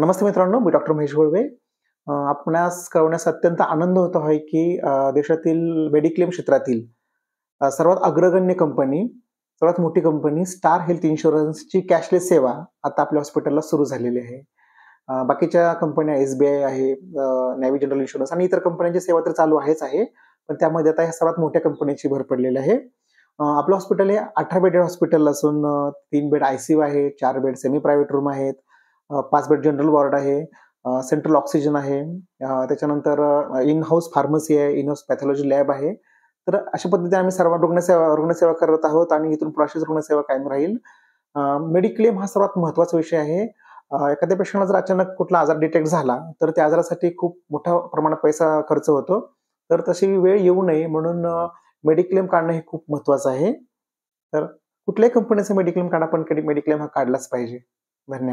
नमस्ते मित्रांनो मी डॉक्टर महेश गोळवे आपणास कळवण्यास अत्यंत आनंद होतो आहे की देशातील मेडिक्लेम क्षेत्रातील सर्वात अग्रगण्य कंपनी सर्वात मोठी कंपनी स्टार हेल्थ इन्शुरन्सची कॅशलेस सेवा आता आपल्या हॉस्पिटलला सुरू झालेली आहे बाकीच्या कंपन्या एस बी आय आहे नॅव्ही जनरल इन्शुरन्स आणि इतर कंपन्यांची सेवा तर चालू आहेच आहे पण त्यामध्ये आता ह्या सर्वात मोठ्या कंपनीची भर पडलेली आहे आपलं हॉस्पिटल हे अठरा बेडेड हॉस्पिटल असून तीन बेड आय सी यू आहे चार बेड सेमी प्रायव्हेट रूम आहेत पाच बेड जनरल वॉर्ड आहे सेंट्रल ऑक्सिजन आहे त्याच्यानंतर इन हाऊस फार्मसी आहे इन हाऊस पॅथॉलॉजी लॅब आहे तर अशा पद्धतीने आम्ही सर्व रुग्णसेवा रुग्णसेवा करत आहोत आणि इथून प्रशासक रुग्णसेवा कायम राहील मेडिक्लेम हा सर्वात महत्त्वाचा विषय आहे एखाद्या पेशंटला जर अचानक कुठला आजार डिटेक्ट झाला तर त्या आजारासाठी खूप मोठ्या प्रमाणात पैसा खर्च होतो तर तशी वेळ येऊ नये म्हणून मेडिक्लेम काढणं हे खूप महत्त्वाचं आहे तर कुठल्याही कंपनीचा मेडिक्लेम काढा पण कधी मेडिक्लेम हा काढलाच पाहिजे धन्यवाद